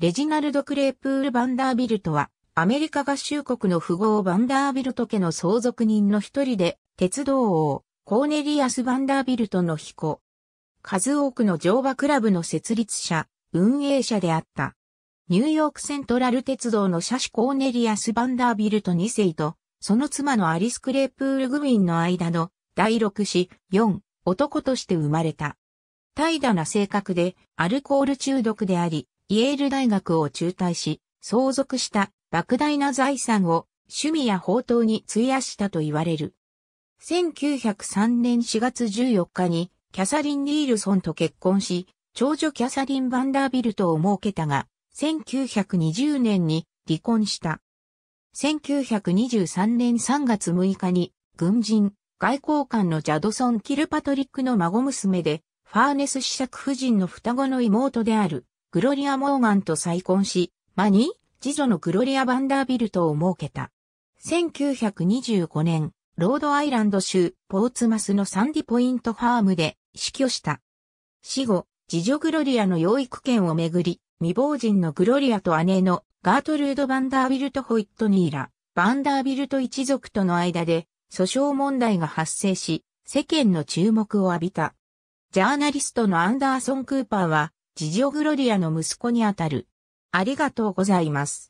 レジナルド・クレープール・バンダービルトは、アメリカ合衆国の富豪バンダービルト家の相続人の一人で、鉄道王、コーネリアス・バンダービルトの彦。数多くの乗馬クラブの設立者、運営者であった。ニューヨークセントラル鉄道の車種コーネリアス・バンダービルト2世と、その妻のアリス・クレープール・グウィンの間の第6子、4、男として生まれた。怠惰な性格で、アルコール中毒であり、イェール大学を中退し、相続した莫大な財産を趣味や宝刀に費やしたと言われる。1903年4月14日にキャサリン・ニールソンと結婚し、長女キャサリン・バンダービルトを設けたが、1920年に離婚した。1923年3月6日に軍人、外交官のジャドソン・キルパトリックの孫娘で、ファーネス子爵夫人の双子の妹であるグロリア・モーガンと再婚し、マニー、次女のグロリア・バンダービルトを設けた。1925年、ロードアイランド州ポーツマスのサンディポイントファームで死去した。死後、次女グロリアの養育権をめぐり、未亡人のグロリアと姉のガートルード・バンダービルト・ホイットニーラ、バンダービルト一族との間で訴訟問題が発生し、世間の注目を浴びた。ジャーナリストのアンダーソン・クーパーは、ジジオグロリアの息子にあたる。ありがとうございます。